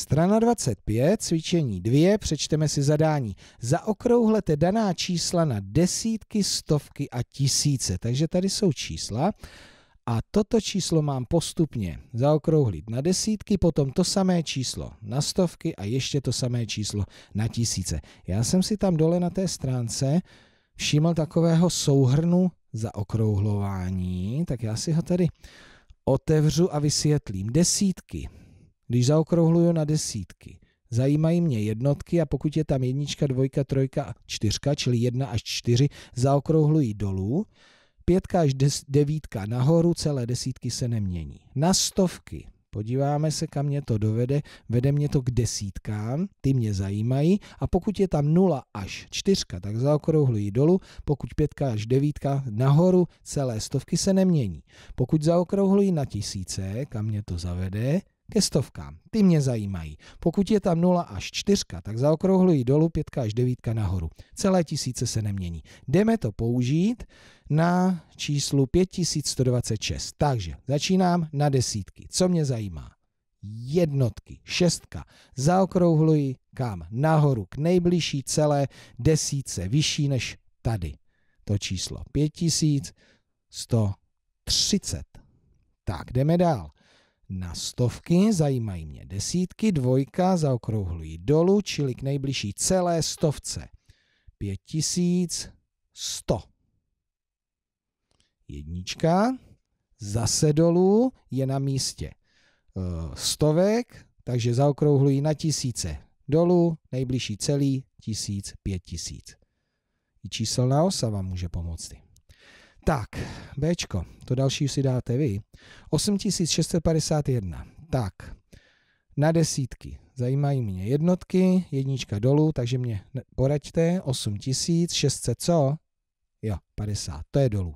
Strana 25, cvičení 2, přečteme si zadání. Zaokrouhlete daná čísla na desítky, stovky a tisíce. Takže tady jsou čísla. A toto číslo mám postupně zaokrouhlit na desítky, potom to samé číslo na stovky a ještě to samé číslo na tisíce. Já jsem si tam dole na té stránce všiml takového souhrnu zaokrouhlování, tak já si ho tady otevřu a vysvětlím. Desítky když zaokrouhluju na desítky, zajímají mě jednotky a pokud je tam jednička, dvojka, trojka a čtyřka, čili jedna až čtyři, zaokrouhluji dolů, pětka až des, devítka nahoru, celé desítky se nemění. Na stovky, podíváme se, kam mě to dovede, vede mě to k desítkám, ty mě zajímají a pokud je tam 0 až 4, tak zaokrouhluji dolů, pokud 5 až 9 nahoru, celé stovky se nemění. Pokud zaokrouhluji na tisíce, kam mě to zavede, ke stovkám. Ty mě zajímají. Pokud je tam 0 až 4, tak zaokrouhluji dolů 5 až 9 nahoru. Celé tisíce se nemění. Jdeme to použít na číslu 5126. Takže začínám na desítky. Co mě zajímá? jednotky, šestka. Zaokrouhluji kam? Nahoru, k nejbližší celé desíce, vyšší než tady. To číslo 5130. Tak, jdeme dál na stovky, zajímají mě desítky, dvojka, zaokrouhluji dolů, čili k nejbližší celé stovce. Pět tisíc, sto. Jednička, zase dolů, je na místě eh, stovek, takže zaokrouhluji na tisíce. Dolů, nejbližší celý, tisíc, pět tisíc. I číselná osa vám může pomoci. Tak, Bčko, to další si dáte vy. 8651. Tak, na desítky. Zajímají mě jednotky, jednička dolů, takže mě poraďte. 8600 co? Jo, 50, to je dolů.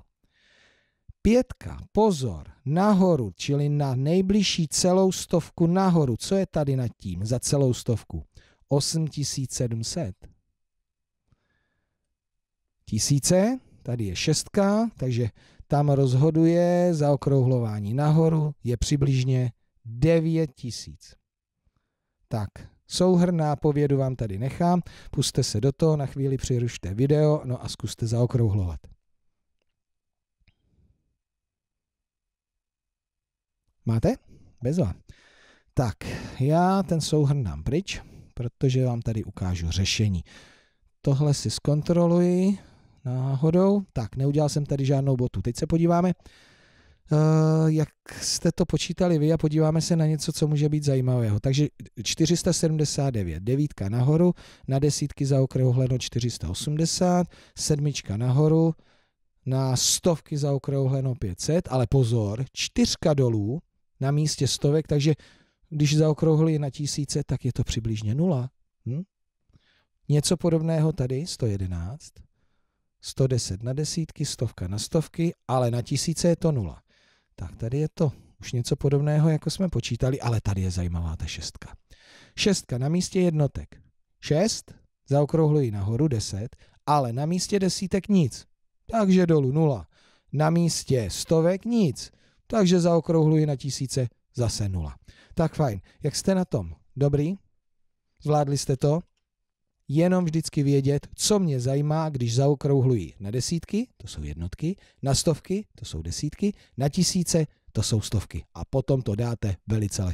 Pětka, pozor, nahoru, čili na nejbližší celou stovku nahoru. Co je tady nad tím za celou stovku? 8700. Tisíce? Tady je šestka, takže tam rozhoduje zaokrouhlování nahoru je přibližně 9000. Tak, souhrná povědu vám tady nechám, puste se do toho, na chvíli přerušte video, no a zkuste zaokrouhlovat. Máte? Bezva. Tak, já ten souhrn dám pryč, protože vám tady ukážu řešení. Tohle si zkontroluji, náhodou. Tak, neudělal jsem tady žádnou botu. Teď se podíváme, eh, jak jste to počítali vy a podíváme se na něco, co může být zajímavého. Takže 479, devítka nahoru, na desítky zaokrouhleno 480, sedmička nahoru, na stovky zaokrouhleno 500, ale pozor, čtyřka dolů na místě stovek, takže když zaokrouhlí na tisíce, tak je to přibližně nula. Hm? Něco podobného tady, 111. 110 na desítky, stovka na stovky, ale na tisíce je to nula. Tak tady je to už něco podobného, jako jsme počítali, ale tady je zajímavá ta šestka. Šestka na místě jednotek. Šest, zaokrouhluji nahoru, deset, ale na místě desítek nic. Takže dolů nula. Na místě stovek nic. Takže zaokrouhluji na tisíce zase nula. Tak fajn. Jak jste na tom? Dobrý? Zvládli jste to? jenom vždycky vědět, co mě zajímá, když zaokrouhluji na desítky, to jsou jednotky, na stovky, to jsou desítky, na tisíce, to jsou stovky. A potom to dáte velice lehce.